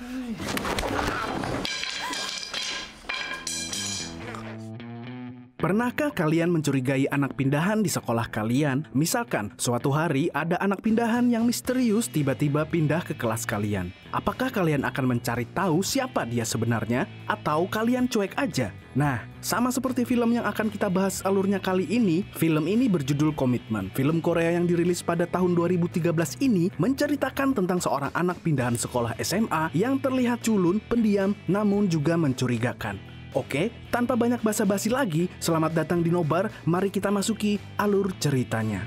Hi. Pernahkah kalian mencurigai anak pindahan di sekolah kalian? Misalkan, suatu hari ada anak pindahan yang misterius tiba-tiba pindah ke kelas kalian. Apakah kalian akan mencari tahu siapa dia sebenarnya, atau kalian cuek aja? Nah, sama seperti film yang akan kita bahas alurnya kali ini, film ini berjudul Komitmen. Film Korea yang dirilis pada tahun 2013 ini menceritakan tentang seorang anak pindahan sekolah SMA yang terlihat culun, pendiam, namun juga mencurigakan. Oke, tanpa banyak basa-basi lagi, selamat datang di Nobar. Mari kita masuki alur ceritanya.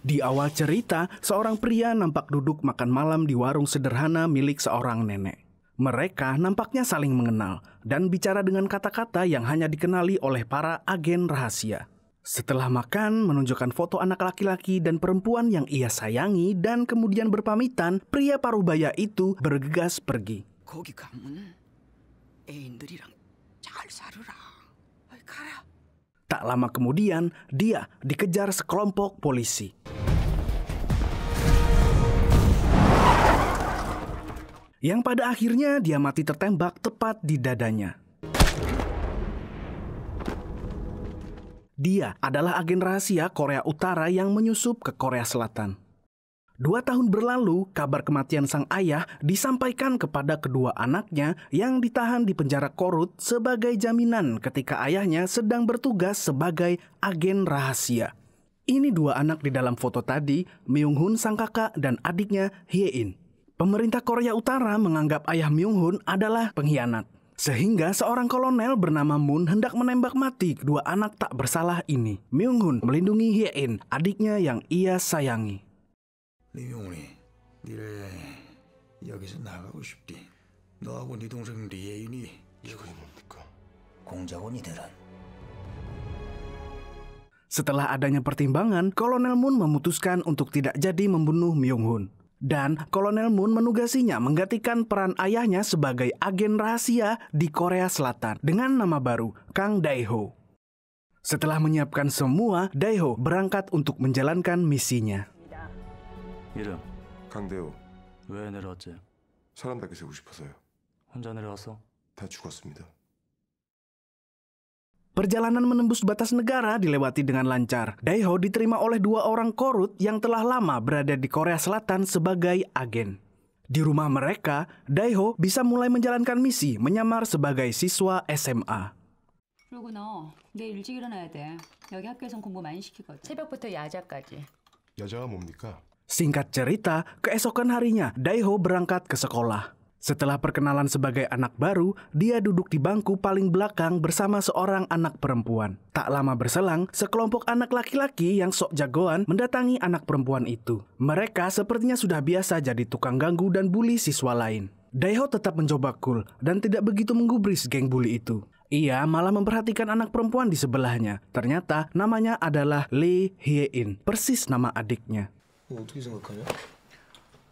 Di awal cerita, seorang pria nampak duduk makan malam di warung sederhana milik seorang nenek. Mereka nampaknya saling mengenal dan bicara dengan kata-kata yang hanya dikenali oleh para agen rahasia. Setelah makan, menunjukkan foto anak laki-laki dan perempuan yang ia sayangi dan kemudian berpamitan, pria Parubaya itu bergegas pergi. Eh, tak lama kemudian, dia dikejar sekelompok polisi. Yang pada akhirnya dia mati tertembak tepat di dadanya. Dia adalah agen rahasia Korea Utara yang menyusup ke Korea Selatan. Dua tahun berlalu, kabar kematian sang ayah disampaikan kepada kedua anaknya yang ditahan di penjara Korut sebagai jaminan ketika ayahnya sedang bertugas sebagai agen rahasia. Ini dua anak di dalam foto tadi, Myung Hun sang kakak dan adiknya Hye In. Pemerintah Korea Utara menganggap ayah Myung Hun adalah pengkhianat. Sehingga seorang kolonel bernama Moon hendak menembak mati kedua anak tak bersalah ini. Myung Hun melindungi Hye In, adiknya yang ia sayangi. Setelah adanya pertimbangan, Kolonel Moon memutuskan untuk tidak jadi membunuh Myung Hun. Dan Kolonel Moon menugasinya menggantikan peran ayahnya sebagai agen rahasia di Korea Selatan dengan nama baru Kang Dae-ho. Setelah menyiapkan semua, Dae-ho berangkat untuk menjalankan misinya. Kang Daeho. 싶어서요. 혼자 다 죽었습니다. Perjalanan menembus batas negara dilewati dengan lancar. Daiho diterima oleh dua orang korut yang telah lama berada di Korea Selatan sebagai agen. Di rumah mereka, Daiho bisa mulai menjalankan misi menyamar sebagai siswa SMA. Singkat cerita, keesokan harinya Daiho berangkat ke sekolah. Setelah perkenalan sebagai anak baru, dia duduk di bangku paling belakang bersama seorang anak perempuan. Tak lama berselang, sekelompok anak laki-laki yang sok jagoan mendatangi anak perempuan itu. Mereka sepertinya sudah biasa jadi tukang ganggu dan bully siswa lain. Daiho tetap mencoba cool dan tidak begitu menggubris geng bully itu. Ia malah memperhatikan anak perempuan di sebelahnya. Ternyata namanya adalah Lee Hye-in, persis nama adiknya. Oh,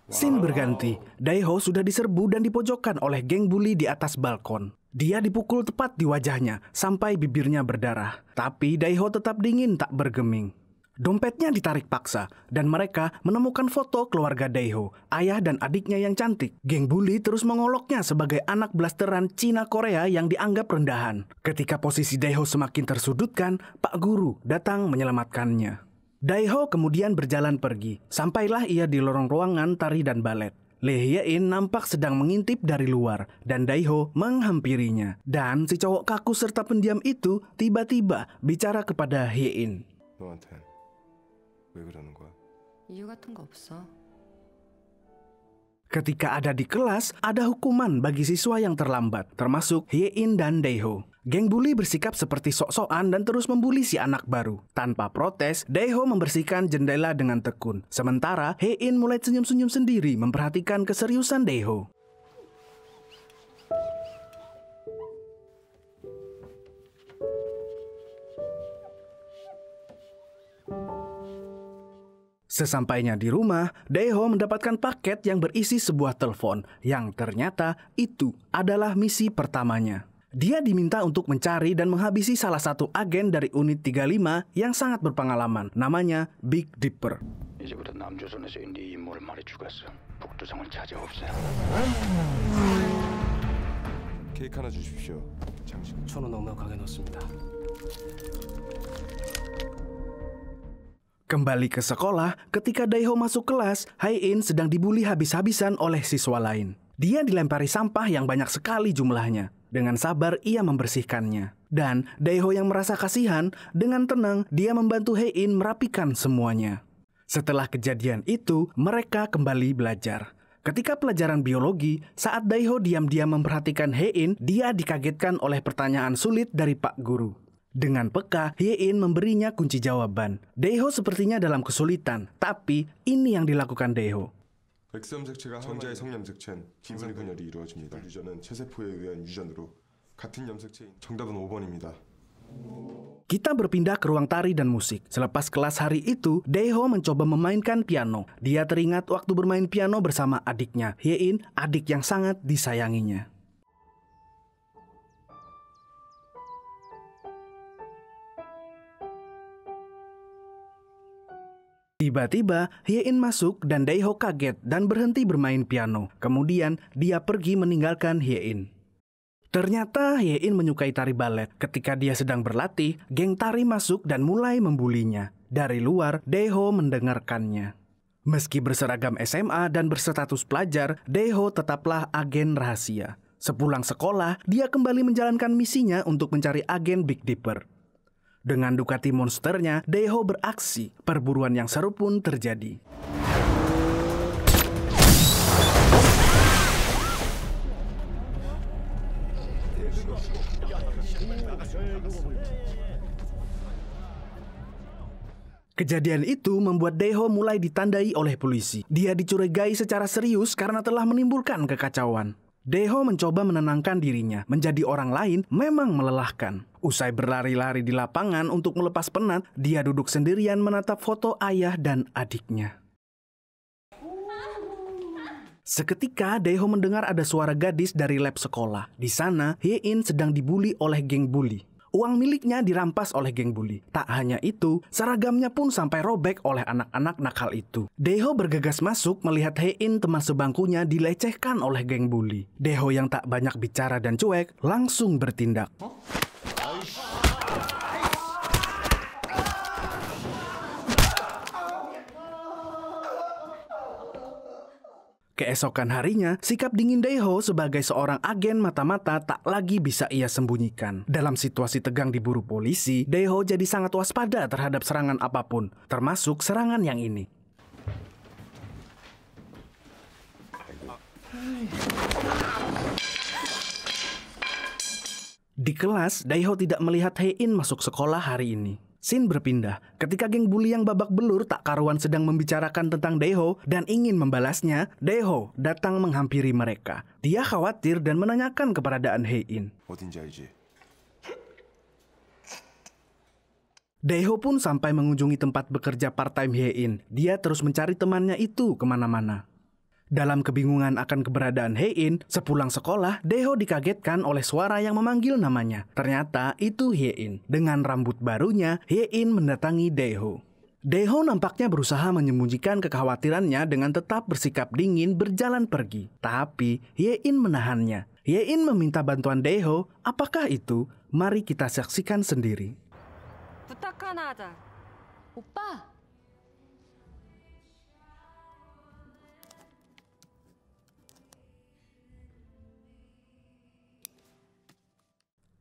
Sin berganti, Daiho sudah diserbu dan dipojokkan oleh geng bully di atas balkon. Dia dipukul tepat di wajahnya sampai bibirnya berdarah. Tapi Daiho tetap dingin tak bergeming. Dompetnya ditarik paksa, dan mereka menemukan foto keluarga Daiho, ayah dan adiknya yang cantik. Geng bully terus mengoloknya sebagai anak blasteran Cina Korea yang dianggap rendahan. Ketika posisi Daiho semakin tersudutkan, Pak Guru datang menyelamatkannya. Daiho kemudian berjalan pergi. Sampailah ia di lorong ruangan tari dan balet. Lehyein nampak sedang mengintip dari luar dan Daiho menghampirinya. Dan si cowok kaku serta pendiam itu tiba-tiba bicara kepada Hyein. Ketika ada di kelas, ada hukuman bagi siswa yang terlambat, termasuk Hee-in dan Daeho. Geng bully bersikap seperti sok-sokan dan terus membuli si anak baru. Tanpa protes, Daeho membersihkan jendela dengan tekun. Sementara, Hein mulai senyum-senyum sendiri memperhatikan keseriusan Daeho. Sesampainya di rumah, Daeho mendapatkan paket yang berisi sebuah telepon yang ternyata itu adalah misi pertamanya. Dia diminta untuk mencari dan menghabisi salah satu agen dari unit 35 yang sangat berpengalaman, namanya Big Dipper. Kembali ke sekolah, ketika Daiho masuk kelas, Hai-in sedang dibully habis-habisan oleh siswa lain. Dia dilempari sampah yang banyak sekali jumlahnya. Dengan sabar, ia membersihkannya. Dan Daiho yang merasa kasihan, dengan tenang dia membantu Hee-in merapikan semuanya. Setelah kejadian itu, mereka kembali belajar. Ketika pelajaran biologi, saat Daiho diam-diam memperhatikan Hee-in, dia dikagetkan oleh pertanyaan sulit dari Pak Guru. Dengan peka, In memberinya kunci jawaban. Deho sepertinya dalam kesulitan, tapi ini yang dilakukan Deho. Kita berpindah ke ruang tari dan musik. Selepas kelas hari itu, Deho mencoba memainkan piano. Dia teringat waktu bermain piano bersama adiknya, In, adik yang sangat disayanginya. Tiba-tiba, Hyein masuk dan Daeho kaget dan berhenti bermain piano. Kemudian, dia pergi meninggalkan Hyein. Ternyata Hyein menyukai tari balet. Ketika dia sedang berlatih, geng tari masuk dan mulai membulinya. Dari luar, Daeho mendengarkannya. Meski berseragam SMA dan berstatus pelajar, Daeho tetaplah agen rahasia. Sepulang sekolah, dia kembali menjalankan misinya untuk mencari agen Big Dipper. Dengan Ducati monsternya, Daiho beraksi. Perburuan yang seru pun terjadi. Kejadian itu membuat Deho mulai ditandai oleh polisi. Dia dicurigai secara serius karena telah menimbulkan kekacauan. Deho mencoba menenangkan dirinya, menjadi orang lain memang melelahkan. Usai berlari-lari di lapangan untuk melepas penat, dia duduk sendirian menatap foto ayah dan adiknya. Seketika, Deho mendengar ada suara gadis dari lab sekolah. Di sana, In sedang dibully oleh geng bully. Uang miliknya dirampas oleh geng bully. Tak hanya itu, seragamnya pun sampai robek oleh anak-anak nakal itu. Deho bergegas masuk melihat Hein teman sebangkunya dilecehkan oleh geng bully. Deho yang tak banyak bicara dan cuek langsung bertindak. Huh? Keesokan harinya, sikap dingin Daeho sebagai seorang agen mata-mata tak lagi bisa ia sembunyikan. Dalam situasi tegang diburu polisi, Daeho jadi sangat waspada terhadap serangan apapun, termasuk serangan yang ini. Di kelas, Daeho tidak melihat Hein masuk sekolah hari ini. Sin berpindah ketika geng bully yang babak belur tak karuan sedang membicarakan tentang Deho dan ingin membalasnya. Deho datang menghampiri mereka. Dia khawatir dan menanyakan keberadaan In. Deho pun sampai mengunjungi tempat bekerja part-time In. Dia terus mencari temannya itu kemana-mana. Dalam kebingungan akan keberadaan Hein, sepulang sekolah, Deho dikagetkan oleh suara yang memanggil namanya. Ternyata itu Hein. Dengan rambut barunya, Hein mendatangi Deho. Deho nampaknya berusaha menyembunyikan kekhawatirannya dengan tetap bersikap dingin berjalan pergi. Tapi Hein menahannya. Hein meminta bantuan Deho, apakah itu? Mari kita saksikan sendiri. ada, Oppa.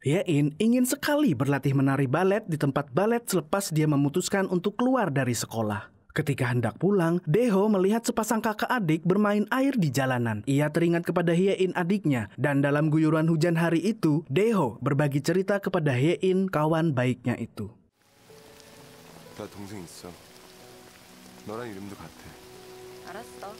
Yein ya, ingin sekali berlatih menari balet di tempat balet selepas dia memutuskan untuk keluar dari sekolah. Ketika hendak pulang, Deho melihat sepasang kakak adik bermain air di jalanan. Ia teringat kepada Hyein adiknya, dan dalam guyuran hujan hari itu, Deho berbagi cerita kepada Hyein kawan baiknya itu. Ada 동생 있어. 너랑 이름도 같아. 알았어.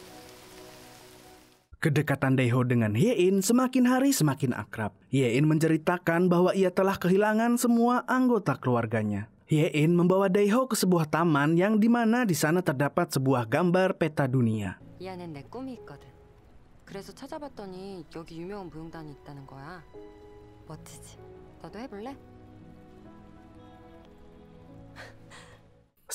Kedekatan Daeho dengan Yein semakin hari semakin akrab. Yein menceritakan bahwa ia telah kehilangan semua anggota keluarganya. Yein membawa Daeho ke sebuah taman yang di mana di sana terdapat sebuah gambar peta dunia.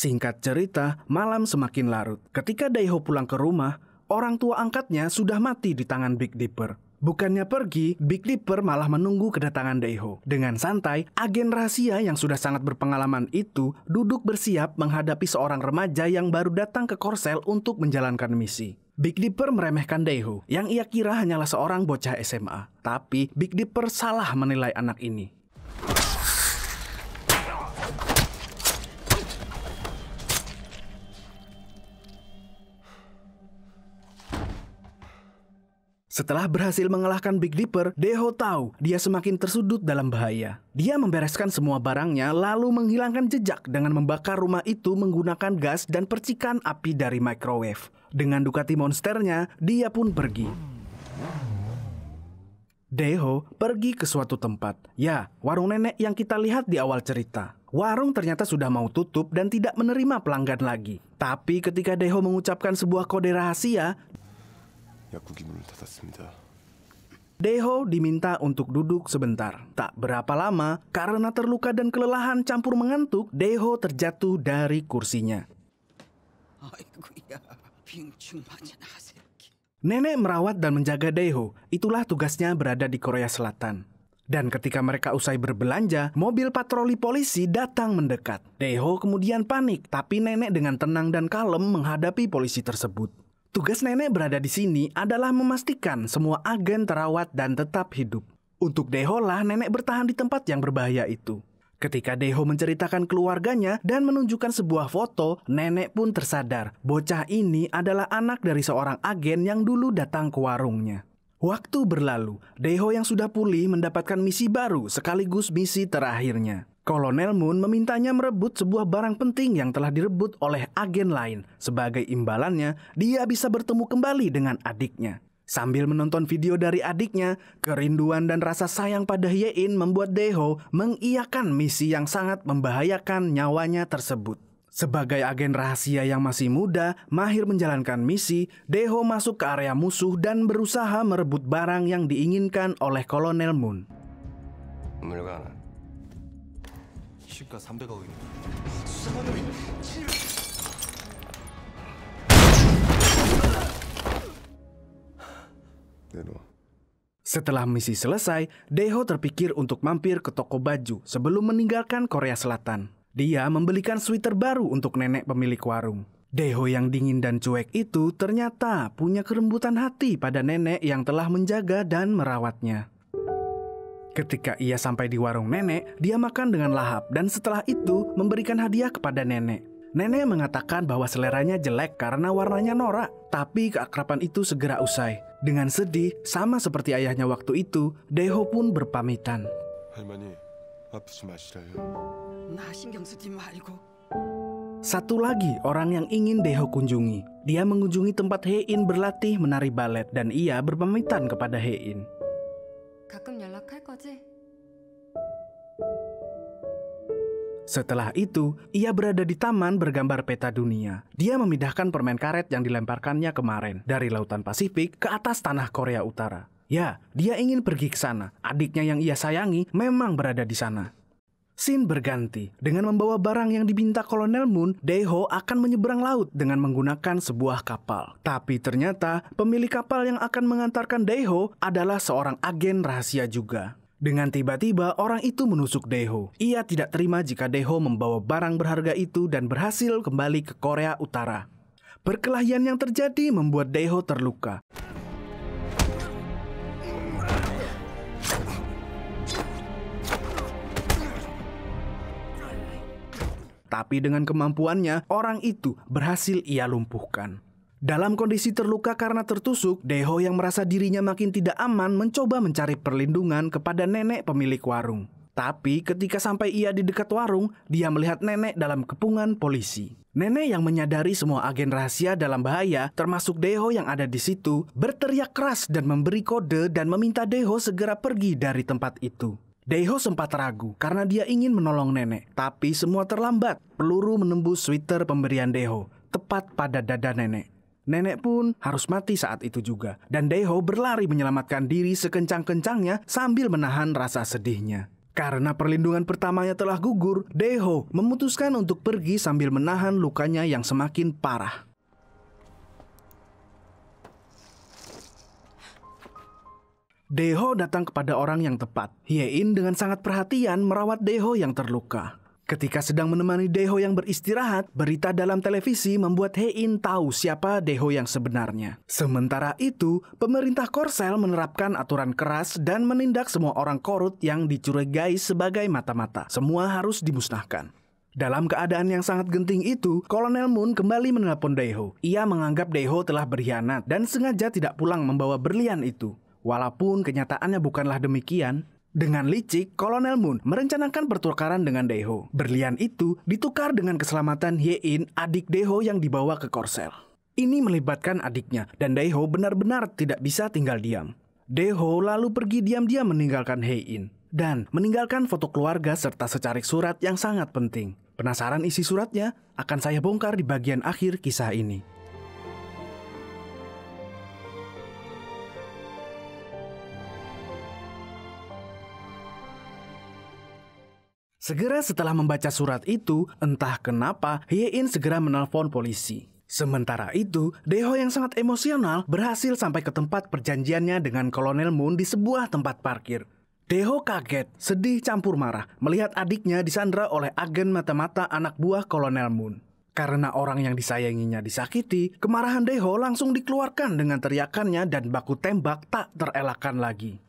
Singkat cerita, malam semakin larut. Ketika Daiho pulang ke rumah, Orang tua angkatnya sudah mati di tangan Big Dipper. Bukannya pergi, Big Dipper malah menunggu kedatangan Daiho. Dengan santai, agen rahasia yang sudah sangat berpengalaman itu duduk bersiap menghadapi seorang remaja yang baru datang ke Korsel untuk menjalankan misi. Big Dipper meremehkan Daiho, yang ia kira hanyalah seorang bocah SMA. Tapi Big Dipper salah menilai anak ini. Setelah berhasil mengalahkan Big Dipper, Deho tahu dia semakin tersudut dalam bahaya. Dia membereskan semua barangnya lalu menghilangkan jejak dengan membakar rumah itu menggunakan gas dan percikan api dari microwave. Dengan Ducati monsternya, dia pun pergi. Deho pergi ke suatu tempat. Ya, warung nenek yang kita lihat di awal cerita. Warung ternyata sudah mau tutup dan tidak menerima pelanggan lagi. Tapi ketika Deho mengucapkan sebuah kode rahasia, 약국이 문을 닫았습니다. Deho diminta untuk duduk sebentar. Tak berapa lama, karena terluka dan kelelahan campur mengantuk, Deho terjatuh dari kursinya. Iya. Nenek merawat dan menjaga Deho. Itulah tugasnya berada di Korea Selatan. Dan ketika mereka usai berbelanja, mobil patroli polisi datang mendekat. Deho kemudian panik, tapi nenek dengan tenang dan kalem menghadapi polisi tersebut. Tugas nenek berada di sini adalah memastikan semua agen terawat dan tetap hidup. Untuk Deho lah nenek bertahan di tempat yang berbahaya itu. Ketika Deho menceritakan keluarganya dan menunjukkan sebuah foto, nenek pun tersadar bocah ini adalah anak dari seorang agen yang dulu datang ke warungnya. Waktu berlalu, Deho yang sudah pulih mendapatkan misi baru sekaligus misi terakhirnya. Kolonel Moon memintanya merebut sebuah barang penting yang telah direbut oleh agen lain. Sebagai imbalannya, dia bisa bertemu kembali dengan adiknya. Sambil menonton video dari adiknya, kerinduan dan rasa sayang pada Yein membuat Deho mengiyakan misi yang sangat membahayakan nyawanya tersebut. Sebagai agen rahasia yang masih muda, mahir menjalankan misi, Deho masuk ke area musuh dan berusaha merebut barang yang diinginkan oleh Kolonel Moon. Mereka. 시가 300 수상한 놈이 Setelah misi selesai, Deho terpikir untuk mampir ke toko baju sebelum meninggalkan Korea Selatan. Dia membelikan sweater baru untuk nenek pemilik warung. Deho yang dingin dan cuek itu ternyata punya kerembutan hati pada nenek yang telah menjaga dan merawatnya. Ketika ia sampai di warung nenek, dia makan dengan lahap dan setelah itu memberikan hadiah kepada nenek. Nenek mengatakan bahwa seleranya jelek karena warnanya norak, tapi keakraban itu segera usai. Dengan sedih, sama seperti ayahnya waktu itu, Deho pun berpamitan. satu lagi orang yang ingin Deho kunjungi. Dia mengunjungi tempat Hein berlatih menari balet dan ia berpamitan kepada Hein. Setelah itu, ia berada di taman bergambar peta dunia. Dia memindahkan permen karet yang dilemparkannya kemarin dari lautan Pasifik ke atas tanah Korea Utara. Ya, dia ingin pergi ke sana. Adiknya yang ia sayangi memang berada di sana. Sin berganti. Dengan membawa barang yang dibinta Kolonel Moon, Deho akan menyeberang laut dengan menggunakan sebuah kapal. Tapi ternyata pemilik kapal yang akan mengantarkan Deho adalah seorang agen rahasia juga. Dengan tiba-tiba orang itu menusuk Deho. Ia tidak terima jika Deho membawa barang berharga itu dan berhasil kembali ke Korea Utara. Perkelahian yang terjadi membuat Deho terluka. tapi dengan kemampuannya, orang itu berhasil ia lumpuhkan. Dalam kondisi terluka karena tertusuk, Deho yang merasa dirinya makin tidak aman mencoba mencari perlindungan kepada nenek pemilik warung. Tapi ketika sampai ia di dekat warung, dia melihat nenek dalam kepungan polisi. Nenek yang menyadari semua agen rahasia dalam bahaya, termasuk Deho yang ada di situ, berteriak keras dan memberi kode dan meminta Deho segera pergi dari tempat itu. Deho sempat ragu karena dia ingin menolong nenek, tapi semua terlambat. Peluru menembus sweater pemberian Deho, tepat pada dada nenek. Nenek pun harus mati saat itu juga, dan Deho berlari menyelamatkan diri sekencang-kencangnya sambil menahan rasa sedihnya. Karena perlindungan pertamanya telah gugur, Deho memutuskan untuk pergi sambil menahan lukanya yang semakin parah. Deho datang kepada orang yang tepat. Hee-in dengan sangat perhatian merawat Deho yang terluka. Ketika sedang menemani Deho yang beristirahat, berita dalam televisi membuat Hein tahu siapa Deho yang sebenarnya. Sementara itu, pemerintah Korsel menerapkan aturan keras dan menindak semua orang korut yang dicurigai sebagai mata-mata. Semua harus dimusnahkan. Dalam keadaan yang sangat genting itu, Kolonel Moon kembali menelpon Deho. Ia menganggap Deho telah berkhianat dan sengaja tidak pulang membawa berlian itu. Walaupun kenyataannya bukanlah demikian, dengan licik, Kolonel Moon merencanakan pertukaran dengan Deho. Berlian itu ditukar dengan keselamatan Yein, adik Deho yang dibawa ke Korsel. Ini melibatkan adiknya, dan Deho benar-benar tidak bisa tinggal diam. Deho lalu pergi diam-diam meninggalkan Hee-in dan meninggalkan foto keluarga serta secarik surat yang sangat penting. Penasaran isi suratnya? Akan saya bongkar di bagian akhir kisah ini. Segera setelah membaca surat itu, entah kenapa In segera menelpon polisi. Sementara itu, Deho yang sangat emosional berhasil sampai ke tempat perjanjiannya dengan Kolonel Moon di sebuah tempat parkir. Deho kaget, sedih campur marah melihat adiknya disandra oleh agen mata-mata anak buah Kolonel Moon. Karena orang yang disayanginya disakiti, kemarahan Deho langsung dikeluarkan dengan teriakannya dan baku tembak tak terelakkan lagi.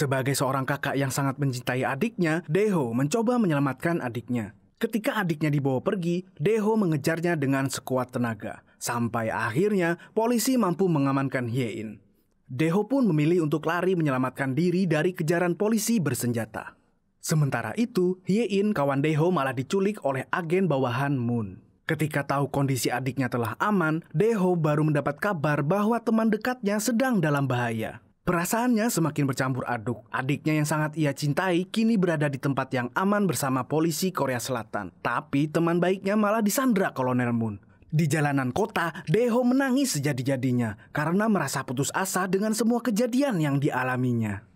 Sebagai seorang kakak yang sangat mencintai adiknya, Deho mencoba menyelamatkan adiknya. Ketika adiknya dibawa pergi, Deho mengejarnya dengan sekuat tenaga. Sampai akhirnya, polisi mampu mengamankan Hyein. Deho pun memilih untuk lari menyelamatkan diri dari kejaran polisi bersenjata. Sementara itu, Hyein kawan Deho malah diculik oleh agen bawahan Moon. Ketika tahu kondisi adiknya telah aman, Deho baru mendapat kabar bahwa teman dekatnya sedang dalam bahaya. Perasaannya semakin bercampur aduk. Adiknya yang sangat ia cintai kini berada di tempat yang aman bersama polisi Korea Selatan. Tapi teman baiknya malah disandra Kolonel Moon. Di jalanan kota, Deho menangis sejadi-jadinya karena merasa putus asa dengan semua kejadian yang dialaminya.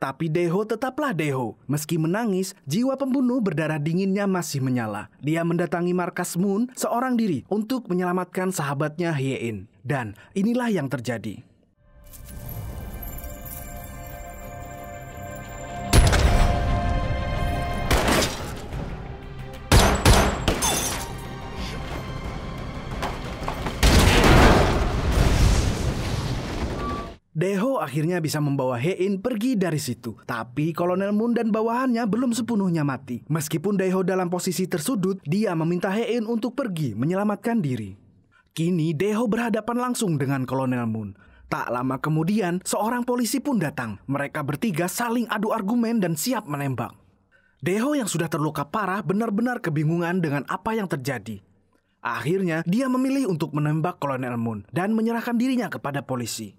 Tapi Deho tetaplah Deho. Meski menangis, jiwa pembunuh berdarah dinginnya masih menyala. Dia mendatangi markas Moon seorang diri untuk menyelamatkan sahabatnya Hyein. Dan inilah yang terjadi. akhirnya bisa membawa Hein pergi dari situ. Tapi Kolonel Moon dan bawahannya belum sepenuhnya mati. Meskipun Daiho dalam posisi tersudut, dia meminta Hein untuk pergi menyelamatkan diri. Kini Daiho berhadapan langsung dengan Kolonel Moon. Tak lama kemudian, seorang polisi pun datang. Mereka bertiga saling adu argumen dan siap menembak. Deho yang sudah terluka parah benar-benar kebingungan dengan apa yang terjadi. Akhirnya, dia memilih untuk menembak Kolonel Moon dan menyerahkan dirinya kepada polisi.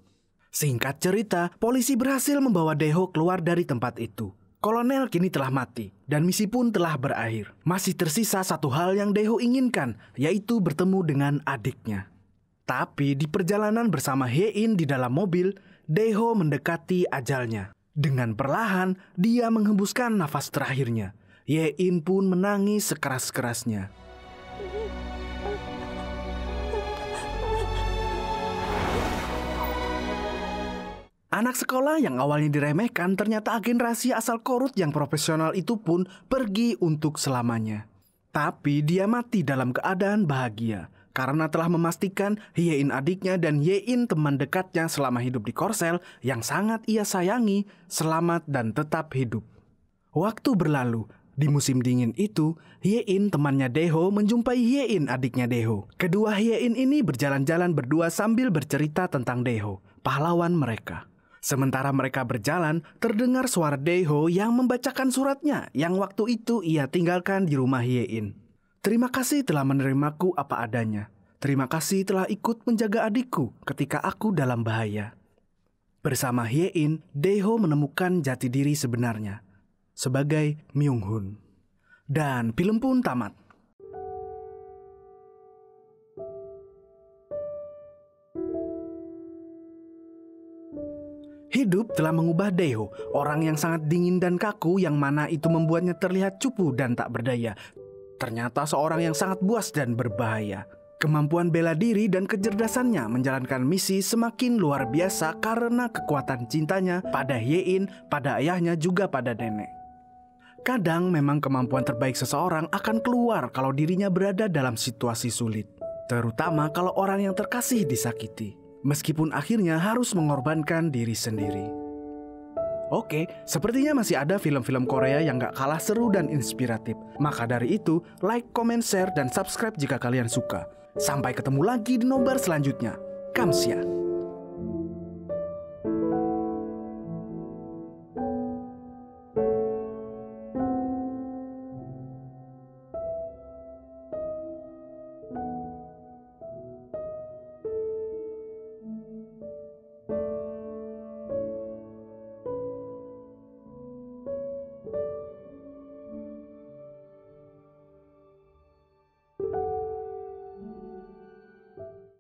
Singkat cerita, polisi berhasil membawa Deho keluar dari tempat itu. Kolonel kini telah mati dan misi pun telah berakhir. Masih tersisa satu hal yang Deho inginkan, yaitu bertemu dengan adiknya. Tapi di perjalanan bersama Hein di dalam mobil, Deho mendekati ajalnya. Dengan perlahan, dia menghembuskan nafas terakhirnya. Yein pun menangis sekeras-kerasnya. Anak sekolah yang awalnya diremehkan ternyata agen rahasia asal Korut yang profesional itu pun pergi untuk selamanya. Tapi dia mati dalam keadaan bahagia karena telah memastikan Hyein adiknya dan Yein teman dekatnya selama hidup di Korsel yang sangat ia sayangi selamat dan tetap hidup. Waktu berlalu, di musim dingin itu, Hyein temannya Deho menjumpai Hyein adiknya Deho. Kedua Hyein ini berjalan-jalan berdua sambil bercerita tentang Deho, pahlawan mereka. Sementara mereka berjalan, terdengar suara Deho yang membacakan suratnya yang waktu itu ia tinggalkan di rumah Yein. Terima kasih telah menerimaku apa adanya. Terima kasih telah ikut menjaga adikku ketika aku dalam bahaya. Bersama Hyein, Deho menemukan jati diri sebenarnya sebagai Myung Hun. Dan film pun tamat. telah mengubah Deho, orang yang sangat dingin dan kaku yang mana itu membuatnya terlihat cupu dan tak berdaya. Ternyata seorang yang sangat buas dan berbahaya. Kemampuan bela diri dan kecerdasannya menjalankan misi semakin luar biasa karena kekuatan cintanya pada Yein, pada ayahnya juga pada nenek. Kadang memang kemampuan terbaik seseorang akan keluar kalau dirinya berada dalam situasi sulit, terutama kalau orang yang terkasih disakiti, meskipun akhirnya harus mengorbankan diri sendiri. Oke, sepertinya masih ada film-film Korea yang gak kalah seru dan inspiratif. Maka dari itu, like, comment, share, dan subscribe jika kalian suka. Sampai ketemu lagi di nobar selanjutnya. Kamsia.